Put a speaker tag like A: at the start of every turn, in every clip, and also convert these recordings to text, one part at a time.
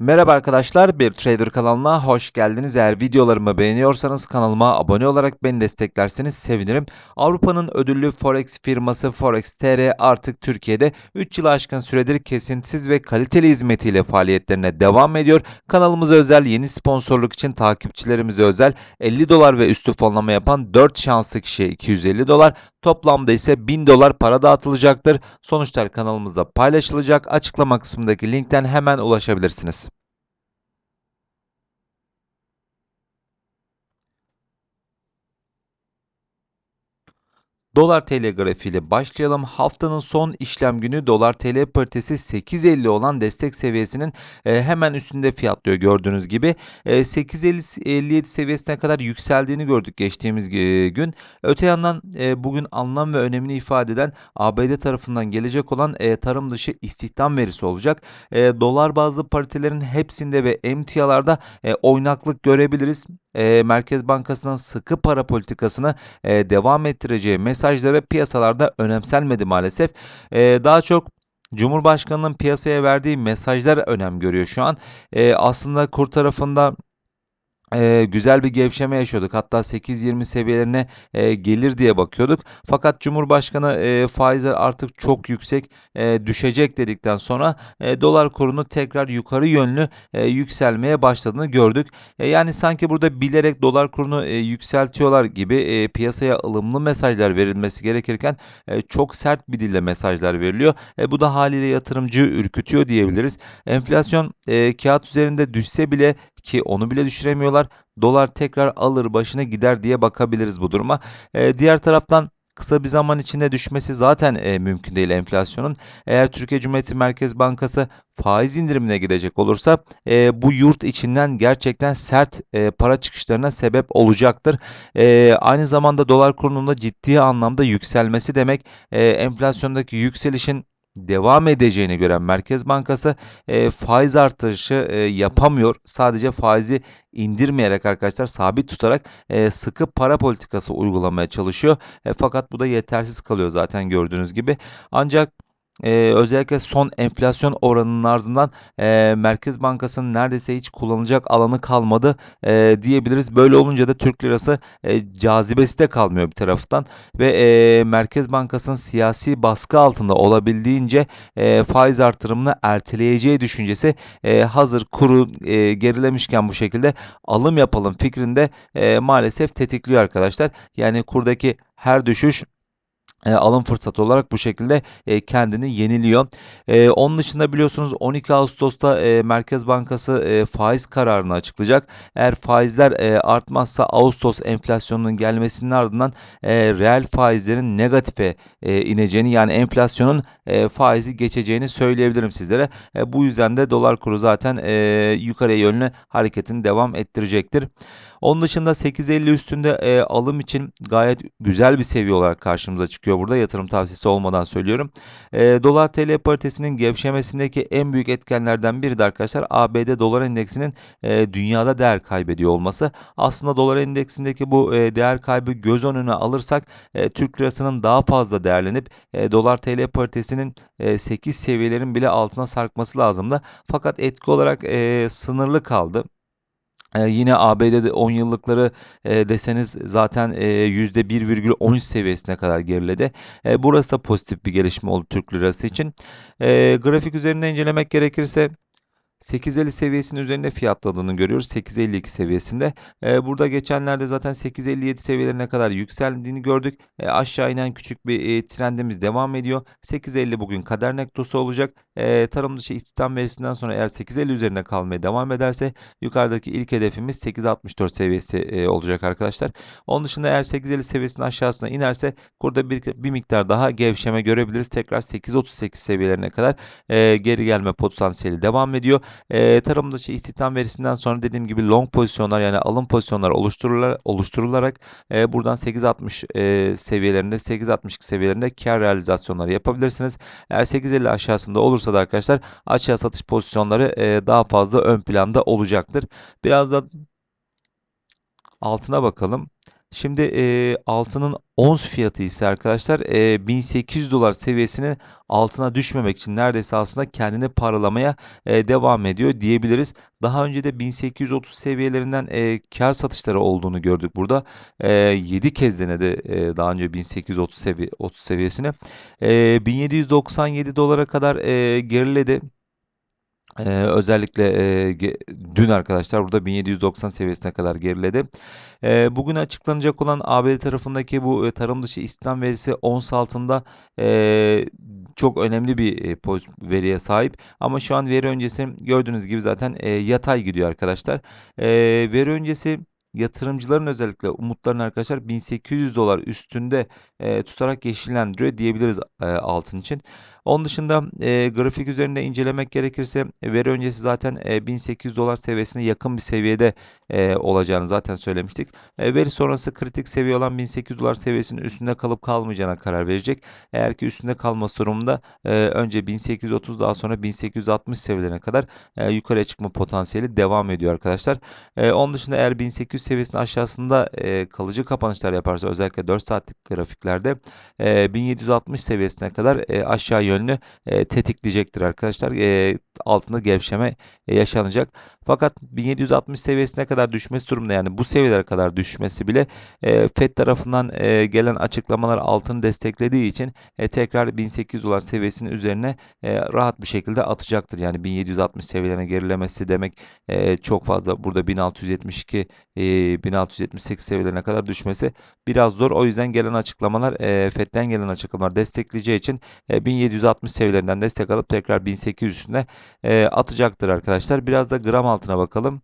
A: Merhaba arkadaşlar, bir trader kanalına hoş geldiniz. Eğer videolarımı beğeniyorsanız kanalıma abone olarak beni desteklerseniz sevinirim. Avrupa'nın ödüllü Forex firması Forex TR artık Türkiye'de 3 yılı aşkın süredir kesintisiz ve kaliteli hizmetiyle faaliyetlerine devam ediyor. Kanalımıza özel yeni sponsorluk için takipçilerimize özel 50 dolar ve üstü fonlama yapan 4 şanslı kişiye 250 dolar, Toplamda ise 1000 dolar para dağıtılacaktır. Sonuçlar kanalımızda paylaşılacak. Açıklama kısmındaki linkten hemen ulaşabilirsiniz. Dolar TL grafiğiyle başlayalım. Haftanın son işlem günü dolar TL paritesi 8.50 olan destek seviyesinin e, hemen üstünde fiyatlıyor gördüğünüz gibi. 8.57 e, seviyesine kadar yükseldiğini gördük geçtiğimiz e, gün. Öte yandan bugün anlam ve önemini ifade eden ABD tarafından gelecek olan tarım dışı istihdam verisi olacak. Dolar bazlı paritelerin hepsinde ve emtialarda oynaklık görebiliriz. Merkez Bankası'nın sıkı para politikasını devam ettireceği mesaj mesajları piyasalarda önemselmedi maalesef. E, daha çok Cumhurbaşkanının piyasaya verdiği mesajlar önem görüyor şu an. E, aslında kur tarafında e, güzel bir gevşeme yaşıyorduk. Hatta 8.20 seviyelerine e, gelir diye bakıyorduk. Fakat Cumhurbaşkanı e, faizler artık çok yüksek e, düşecek dedikten sonra e, dolar kurunu tekrar yukarı yönlü e, yükselmeye başladığını gördük. E, yani sanki burada bilerek dolar kurunu e, yükseltiyorlar gibi e, piyasaya ılımlı mesajlar verilmesi gerekirken e, çok sert bir dille mesajlar veriliyor. E, bu da haliyle yatırımcıyı ürkütüyor diyebiliriz. Enflasyon e, kağıt üzerinde düşse bile ki onu bile düşüremiyorlar. Dolar tekrar alır başına gider diye bakabiliriz bu duruma. E, diğer taraftan kısa bir zaman içinde düşmesi zaten e, mümkün değil enflasyonun. Eğer Türkiye Cumhuriyeti Merkez Bankası faiz indirimine gidecek olursa e, bu yurt içinden gerçekten sert e, para çıkışlarına sebep olacaktır. E, aynı zamanda dolar kurunun da ciddi anlamda yükselmesi demek e, enflasyondaki yükselişin devam edeceğini gören Merkez Bankası e, faiz artışı e, yapamıyor. Sadece faizi indirmeyerek arkadaşlar sabit tutarak e, sıkı para politikası uygulamaya çalışıyor. E, fakat bu da yetersiz kalıyor zaten gördüğünüz gibi. Ancak e, özellikle son enflasyon oranının ardından e, Merkez Bankası'nın neredeyse hiç kullanacak alanı kalmadı e, diyebiliriz. Böyle olunca da Türk lirası e, cazibesi de kalmıyor bir taraftan ve e, Merkez Bankası'nın siyasi baskı altında olabildiğince e, faiz artırımını erteleyeceği düşüncesi e, hazır kuru e, gerilemişken bu şekilde alım yapalım fikrinde e, maalesef tetikliyor arkadaşlar. Yani kurdaki her düşüş e, alım fırsatı olarak bu şekilde e, kendini yeniliyor. E, onun dışında biliyorsunuz 12 Ağustos'ta e, Merkez Bankası e, faiz kararını açıklayacak. Eğer faizler e, artmazsa Ağustos enflasyonunun gelmesinin ardından e, reel faizlerin negatife e, ineceğini yani enflasyonun e, faizi geçeceğini söyleyebilirim sizlere. E, bu yüzden de dolar kuru zaten e, yukarıya yönlü hareketini devam ettirecektir. Onun dışında 8.50 üstünde e, alım için gayet güzel bir seviye olarak karşımıza çıkıyor çıkıyor burada. Yatırım tavsiyesi olmadan söylüyorum. E, Dolar TL paritesinin gevşemesindeki en büyük etkenlerden biri de arkadaşlar ABD dolar endeksinin e, dünyada değer kaybediyor olması. Aslında dolar endeksindeki bu e, değer kaybı göz önüne alırsak e, Türk lirasının daha fazla değerlenip e, dolar TL paritesinin e, 8 seviyelerin bile altına sarkması lazımdı. Fakat etki olarak e, sınırlı kaldı. Ee, yine ABD'de 10 yıllıkları e, deseniz zaten e, %1,13 seviyesine kadar geriledi. E, burası da pozitif bir gelişme oldu Türk lirası için. E, grafik üzerinde incelemek gerekirse 850 seviyesinin üzerinde fiyatladığını görüyoruz. 852 seviyesinde. E, burada geçenlerde zaten 857 seviyelerine kadar yükseldiğini gördük. E, aşağı inen küçük bir e, trendimiz devam ediyor. 850 bugün kader nektosu olacak. E, tarım dışı istihdam verisinden sonra eğer 850 üzerine kalmaya devam ederse yukarıdaki ilk hedefimiz 864 seviyesi e, olacak arkadaşlar. Onun dışında eğer 850 seviyesinin aşağısına inerse burada bir, bir miktar daha gevşeme görebiliriz. Tekrar 838 seviyelerine kadar e, geri gelme potansiyeli devam ediyor. E, tarım şey, istihdam verisinden sonra dediğim gibi long pozisyonlar yani alım pozisyonlar oluşturularak, oluşturularak e, buradan 8.60 e, seviyelerinde 8.62 seviyelerinde kar realizasyonları yapabilirsiniz. Eğer 8.50 aşağısında olursa da arkadaşlar aşağı satış pozisyonları e, daha fazla ön planda olacaktır. Biraz da altına bakalım. Şimdi e, altının ons fiyatı ise arkadaşlar e, 1800 dolar seviyesinin altına düşmemek için neredeyse aslında kendini paralamaya e, devam ediyor diyebiliriz. Daha önce de 1830 seviyelerinden e, kar satışları olduğunu gördük burada. E, 7 kez denedi e, daha önce 1830 sevi seviyesini. E, 1797 dolara kadar e, geriledi. Ee, özellikle e, dün arkadaşlar burada 1790 seviyesine kadar geriledi. E, bugün açıklanacak olan ABD tarafındaki bu e, tarım dışı istihdam verisi ons altında e, çok önemli bir e, veriye sahip. Ama şu an veri öncesi gördüğünüz gibi zaten e, yatay gidiyor arkadaşlar. E, veri öncesi yatırımcıların özellikle umutlarını arkadaşlar 1800 dolar üstünde e, tutarak yeşillendiriyor diyebiliriz e, altın için. Onun dışında e, grafik üzerinde incelemek gerekirse veri öncesi zaten e, 1800 dolar seviyesine yakın bir seviyede e, olacağını zaten söylemiştik. E, veri sonrası kritik seviye olan 1800 dolar seviyesinin üstünde kalıp kalmayacağına karar verecek. Eğer ki üstünde kalması durumunda e, önce 1830 daha sonra 1860 seviyelerine kadar e, yukarıya çıkma potansiyeli devam ediyor arkadaşlar. E, onun dışında eğer 1800 seviyesinin aşağısında e, kalıcı kapanışlar yaparsa özellikle 4 saatlik grafiklerde e, 1760 seviyesine kadar e, aşağı yön yönünü e, tetikleyecektir arkadaşlar. E, altında gevşeme e, yaşanacak. Fakat 1760 seviyesine kadar düşmesi durumunda yani bu seviyelere kadar düşmesi bile e, FED tarafından e, gelen açıklamalar altını desteklediği için e, tekrar 1800 dolar seviyesinin üzerine e, rahat bir şekilde atacaktır. Yani 1760 seviyelerine gerilemesi demek e, çok fazla burada 1672 e, 1678 seviyelerine kadar düşmesi biraz zor. O yüzden gelen açıklamalar e, FED'den gelen açıklamalar destekleyeceği için e, 1700 160 seviyelerinden destek alıp tekrar 1800 üstüne e, atacaktır arkadaşlar. Biraz da gram altına bakalım.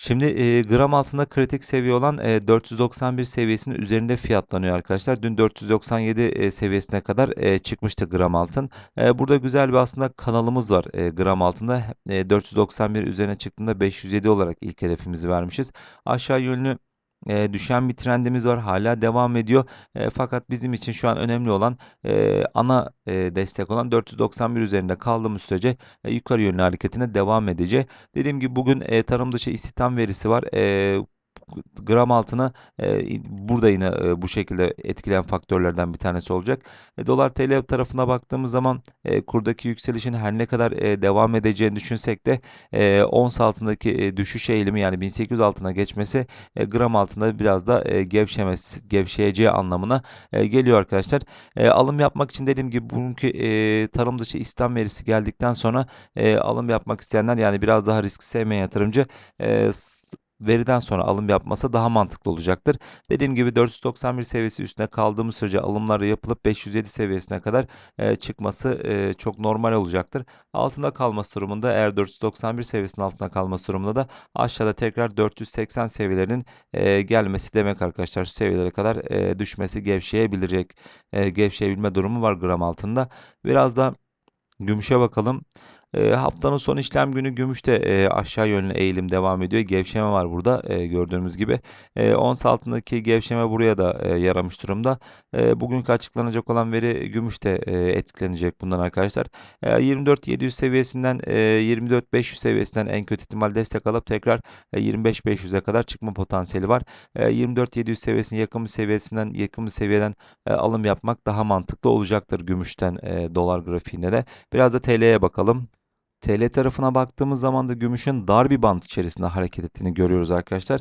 A: Şimdi e, gram altında kritik seviye olan e, 491 seviyesinin üzerinde fiyatlanıyor arkadaşlar. Dün 497 e, seviyesine kadar e, çıkmıştı gram altın. E, burada güzel bir aslında kanalımız var e, gram altında. E, 491 üzerine çıktığında 507 olarak ilk hedefimizi vermişiz. Aşağı yönlü e, düşen bir trendimiz var. Hala devam ediyor. E, fakat bizim için şu an önemli olan e, ana e, destek olan 491 üzerinde kaldığımız sürece e, yukarı yönlü hareketine devam edecek. Dediğim gibi bugün e, tarım dışı istihdam verisi var. E, gram altına e, burada yine e, bu şekilde etkileyen faktörlerden bir tanesi olacak. E, dolar TL tarafına baktığımız zaman e, kurdaki yükselişin her ne kadar e, devam edeceğini düşünsek de e, ons altındaki e, düşüş eğilimi yani 1800 altına geçmesi e, gram altında biraz da e, gevşemesi, gevşeyeceği anlamına e, geliyor arkadaşlar. E, alım yapmak için dediğim gibi bugünkü e, tarım dışı İslam verisi geldikten sonra e, alım yapmak isteyenler yani biraz daha risk sevmeyen yatırımcı e, veriden sonra alım yapması daha mantıklı olacaktır. Dediğim gibi 491 seviyesi üstüne kaldığımız sürece alımlar yapılıp 507 seviyesine kadar e, çıkması e, çok normal olacaktır. Altında kalması durumunda eğer 491 seviyesinin altında kalması durumunda da aşağıda tekrar 480 seviyelerinin e, gelmesi demek arkadaşlar. Şu seviyelere kadar e, düşmesi gevşeyebilecek e, gevşeyebilme durumu var gram altında. Biraz da gümüşe bakalım. E, haftanın son işlem günü gümüşte e, aşağı yönlü eğilim devam ediyor. Gevşeme var burada e, gördüğümüz gibi. E, ons altındaki gevşeme buraya da e, yaramış durumda. E, bugünkü açıklanacak olan veri gümüşte e, etkilenecek bundan arkadaşlar. E, 24700 seviyesinden e, 24500 seviyesinden en kötü ihtimal destek alıp tekrar e, 25500'e kadar çıkma potansiyeli var. E, 24700 seviyesinin yakın seviyesinden yakın seviyeden e, alım yapmak daha mantıklı olacaktır gümüşten e, dolar grafiğinde de. Biraz da TL'ye bakalım. TL tarafına baktığımız zaman da gümüşün dar bir band içerisinde hareket ettiğini görüyoruz arkadaşlar.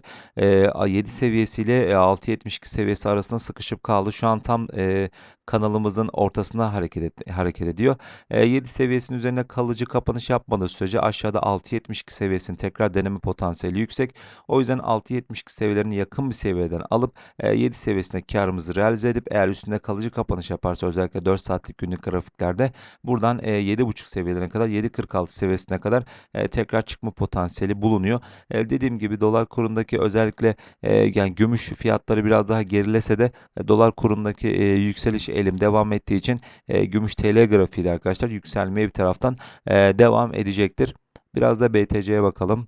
A: E, 7 seviyesiyle 6.72 seviyesi arasında sıkışıp kaldı. Şu an tam e, kanalımızın ortasına hareket, et, hareket ediyor. E, 7 seviyesinin üzerine kalıcı kapanış yapmadığı sürece aşağıda 6.72 seviyesinin tekrar deneme potansiyeli yüksek. O yüzden 6.72 seviyelerini yakın bir seviyeden alıp e, 7 seviyesinde karımızı realize edip eğer üstünde kalıcı kapanış yaparsa özellikle 4 saatlik günlük grafiklerde buradan e, 7.5 seviyelerine kadar 7.46 seviyesine kadar e, tekrar çıkma potansiyeli bulunuyor. E, dediğim gibi dolar kurundaki özellikle e, yani gümüş fiyatları biraz daha gerilese de e, dolar kurundaki e, yükseliş elim devam ettiği için e, gümüş TL grafiği de arkadaşlar yükselmeye bir taraftan e, devam edecektir. Biraz da BTC'ye bakalım.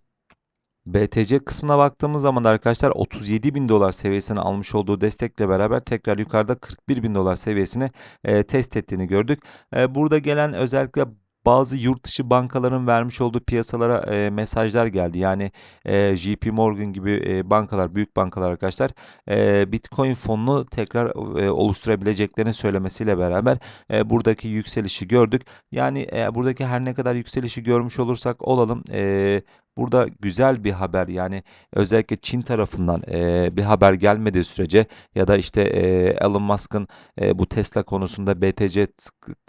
A: BTC kısmına baktığımız zaman arkadaşlar 37 bin dolar seviyesini almış olduğu destekle beraber tekrar yukarıda 41 bin dolar seviyesini e, test ettiğini gördük. E, burada gelen özellikle bazı yurt dışı bankaların vermiş olduğu piyasalara e, mesajlar geldi. Yani e, JP Morgan gibi e, bankalar, büyük bankalar arkadaşlar e, Bitcoin fonunu tekrar e, oluşturabileceklerini söylemesiyle beraber e, buradaki yükselişi gördük. Yani e, buradaki her ne kadar yükselişi görmüş olursak olalım e, Burada güzel bir haber yani özellikle Çin tarafından e, bir haber gelmediği sürece ya da işte e, Elon Musk'ın e, bu Tesla konusunda BTC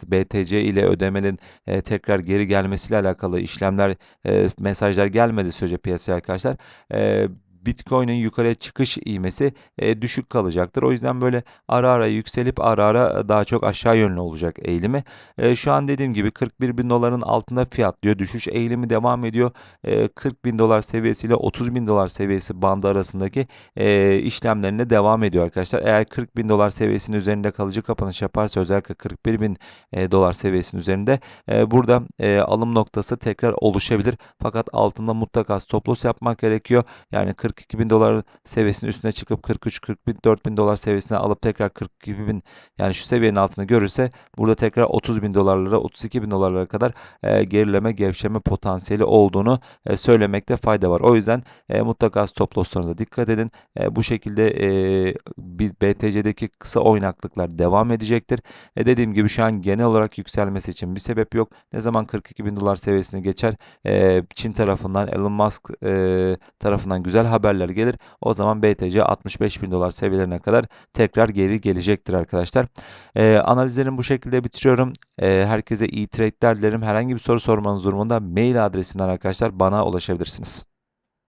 A: BTC ile ödemenin e, tekrar geri gelmesiyle alakalı işlemler e, mesajlar gelmedi sürece piyasaya arkadaşlar. E, Bitcoin'in yukarıya çıkış ivmesi e, düşük kalacaktır. O yüzden böyle ara ara yükselip ara ara e, daha çok aşağı yönlü olacak eğilimi. E, şu an dediğim gibi 41 bin doların altında fiyatlıyor. Düşüş eğilimi devam ediyor. E, 40 bin dolar seviyesiyle 30 bin dolar seviyesi bandı arasındaki e, işlemlerine devam ediyor arkadaşlar. Eğer 40 bin dolar seviyesinin üzerinde kalıcı kapanış yaparsa özellikle 41 bin e, dolar seviyesinin üzerinde e, burada e, alım noktası tekrar oluşabilir. Fakat altında mutlaka stop loss yapmak gerekiyor. Yani 40 42 bin dolar seviyesinin üstüne çıkıp 43 40 4 bin dolar seviyesine alıp tekrar 42 bin yani şu seviyenin altını görürse burada tekrar 30 bin dolarlara 32 bin dolarlara kadar e, gerileme gevşeme potansiyeli olduğunu e, söylemekte fayda var. O yüzden e, mutlaka stop losslarınıza dikkat edin. E, bu şekilde e, bir BTC'deki kısa oynaklıklar devam edecektir. E, dediğim gibi şu an genel olarak yükselmesi için bir sebep yok. Ne zaman 42 bin dolar seviyesini geçer e, Çin tarafından Elon Musk e, tarafından güzel haber haberler gelir. O zaman BTC 65 bin dolar seviyelerine kadar tekrar geri gelecektir arkadaşlar. E, analizlerimi bu şekilde bitiriyorum. E, herkese iyi trade'ler dilerim. Herhangi bir soru sormanız durumunda mail adresimden arkadaşlar bana ulaşabilirsiniz.